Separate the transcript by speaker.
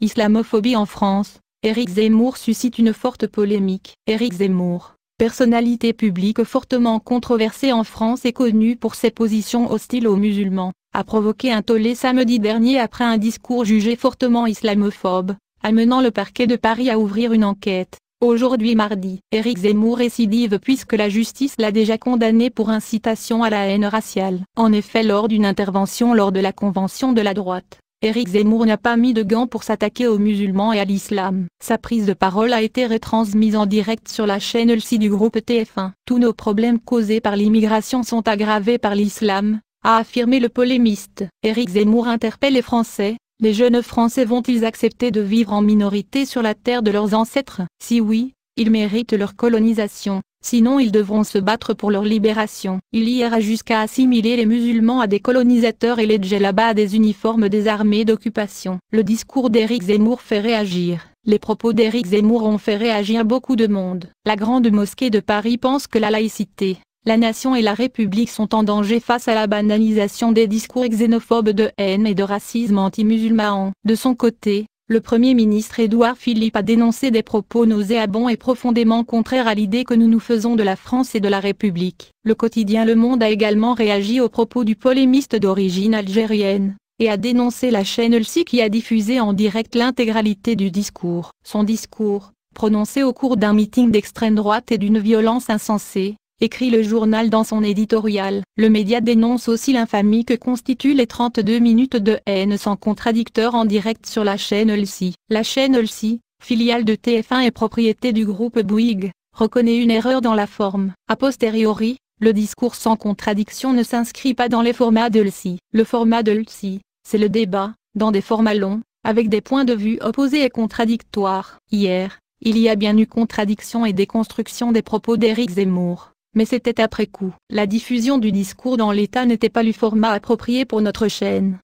Speaker 1: Islamophobie en France, Éric Zemmour suscite une forte polémique. Éric Zemmour, personnalité publique fortement controversée en France et connue pour ses positions hostiles aux musulmans, a provoqué un tollé samedi dernier après un discours jugé fortement islamophobe, amenant le parquet de Paris à ouvrir une enquête. Aujourd'hui mardi, Éric Zemmour récidive puisque la justice l'a déjà condamné pour incitation à la haine raciale. En effet lors d'une intervention lors de la convention de la droite, Éric Zemmour n'a pas mis de gants pour s'attaquer aux musulmans et à l'islam. Sa prise de parole a été retransmise en direct sur la chaîne LCI du groupe TF1. Tous nos problèmes causés par l'immigration sont aggravés par l'islam, a affirmé le polémiste. Éric Zemmour interpelle les Français, les jeunes Français vont-ils accepter de vivre en minorité sur la terre de leurs ancêtres Si oui, ils méritent leur colonisation, sinon ils devront se battre pour leur libération. Il y ira jusqu'à assimiler les musulmans à des colonisateurs et les djellabas à des uniformes des armées d'occupation. Le discours d'Éric Zemmour fait réagir. Les propos d'Éric Zemmour ont fait réagir beaucoup de monde. La Grande Mosquée de Paris pense que la laïcité la nation et la République sont en danger face à la banalisation des discours xénophobes de haine et de racisme anti-musulman. De son côté, le Premier ministre Édouard Philippe a dénoncé des propos nauséabonds et profondément contraires à l'idée que nous nous faisons de la France et de la République. Le quotidien Le Monde a également réagi aux propos du polémiste d'origine algérienne et a dénoncé la chaîne LCI qui a diffusé en direct l'intégralité du discours. Son discours, prononcé au cours d'un meeting d'extrême droite et d'une violence insensée, écrit le journal dans son éditorial. Le média dénonce aussi l'infamie que constituent les 32 minutes de haine sans contradicteur en direct sur la chaîne LCI. La chaîne LCI, filiale de TF1 et propriété du groupe Bouygues, reconnaît une erreur dans la forme. A posteriori, le discours sans contradiction ne s'inscrit pas dans les formats de LCI. Le format de LCI, c'est le débat, dans des formats longs, avec des points de vue opposés et contradictoires. Hier, il y a bien eu contradiction et déconstruction des propos d'Éric Zemmour mais c'était après coup. La diffusion du discours dans l'État n'était pas le format approprié pour notre chaîne.